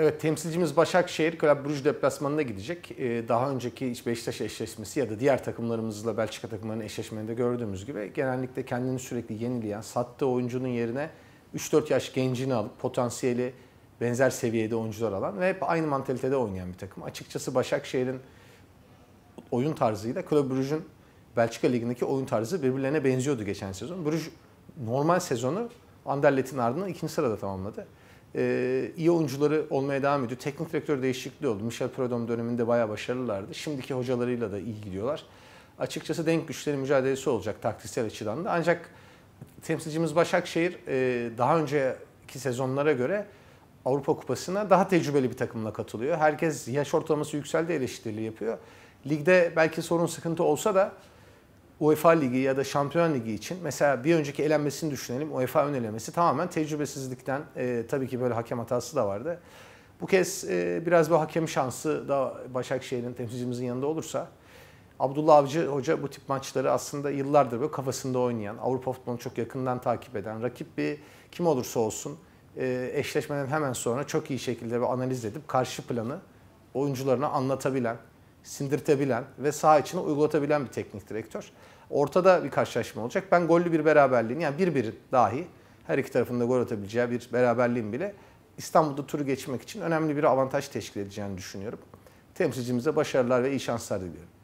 Evet temsilcimiz Başakşehir Club Brugge deplasmanına gidecek. Ee, daha önceki Beşiktaş eşleşmesi ya da diğer takımlarımızla Belçika takımlarının eşleşmelerinde gördüğümüz gibi genellikle kendini sürekli yenileyen, sattığı oyuncunun yerine 3-4 yaş gencini alıp potansiyeli benzer seviyede oyuncular alan ve hep aynı mantalitede oynayan bir takım. Açıkçası Başakşehir'in oyun tarzıyla Club Brugge'ün Belçika Ligi'ndeki oyun tarzı birbirlerine benziyordu geçen sezon. Brugge normal sezonu Anderlet'in ardından ikinci sırada tamamladı e, iyi oyuncuları olmaya devam ediyor. Teknik direktör değişikliği oldu. Michel Prodom döneminde bayağı başarılılardı. Şimdiki hocalarıyla da iyi gidiyorlar. Açıkçası denk güçlerin mücadelesi olacak taktiksel açıdan da. Ancak temsilcimiz Başakşehir e, daha önceki sezonlara göre Avrupa Kupası'na daha tecrübeli bir takımla katılıyor. Herkes yaş ortalaması yükseldi eleştirili yapıyor. Ligde belki sorun sıkıntı olsa da UEFA Ligi ya da Şampiyon Ligi için mesela bir önceki elenmesini düşünelim. UEFA ön elemesi tamamen tecrübesizlikten e, tabii ki böyle hakem hatası da vardı. Bu kez e, biraz bu hakem şansı da Başakşehir'in temsilcimizin yanında olursa Abdullah Avcı Hoca bu tip maçları aslında yıllardır böyle kafasında oynayan, Avrupa futbolunu çok yakından takip eden, rakip bir kim olursa olsun e, eşleşmeden hemen sonra çok iyi şekilde bir analiz edip karşı planı oyuncularına anlatabilen, sindirtebilen ve sağ içine uygulatabilen bir teknik direktör. Ortada bir karşılaşma olacak. Ben gollü bir beraberliğin yani bir bir dahi her iki tarafında gol atabileceği bir beraberliğin bile İstanbul'da turu geçmek için önemli bir avantaj teşkil edeceğini düşünüyorum. Temsilcimize başarılar ve iyi şanslar diliyorum.